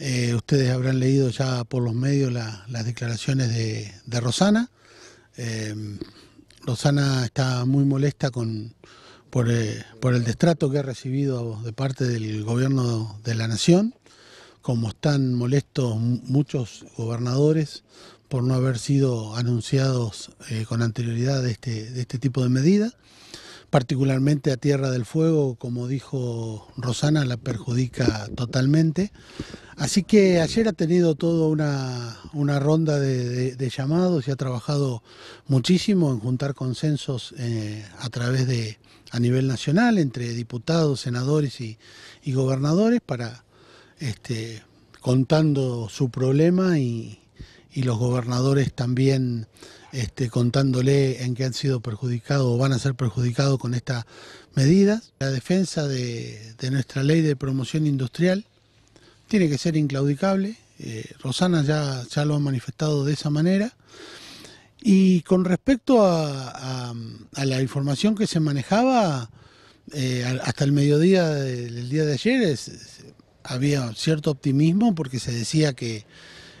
Eh, ustedes habrán leído ya por los medios las declaraciones de, Rosana. Eh, Rosana está muy molesta con, eh, por, el destrato que ha recibido de parte del gobierno de la nación, como están molestos muchos gobernadores por no haber sido anunciados con anterioridad de este, de este tipo de medidas particularmente a Tierra del Fuego, como dijo Rosana, la perjudica totalmente. Así que ayer ha tenido toda una, ronda de, llamados y ha trabajado muchísimo en juntar consensos eh, a través de, a nivel nacional, entre diputados, senadores y, y gobernadores, para este, contando su problema y, y los gobernadores también este, contándole en qué han sido perjudicados o van a ser perjudicados con estas medidas. La defensa de, nuestra ley de promoción industrial tiene que ser inclaudicable. Eh, Rosana ya, ya lo ha manifestado de esa manera. Y con respecto a, la información que se manejaba eh, hasta el mediodía del día de ayer, había cierto optimismo porque se decía que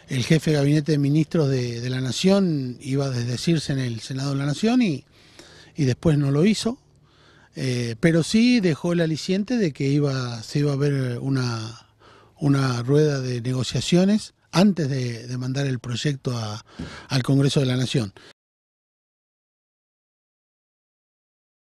el jefe de gabinete de ministros de, la Nación iba a desdecirse en el Senado de la Nación y, después no lo hizo. Eh, pero sí dejó el aliciente de que iba, se iba a ver una, una rueda de negociaciones antes de, mandar el proyecto al Congreso de la Nación.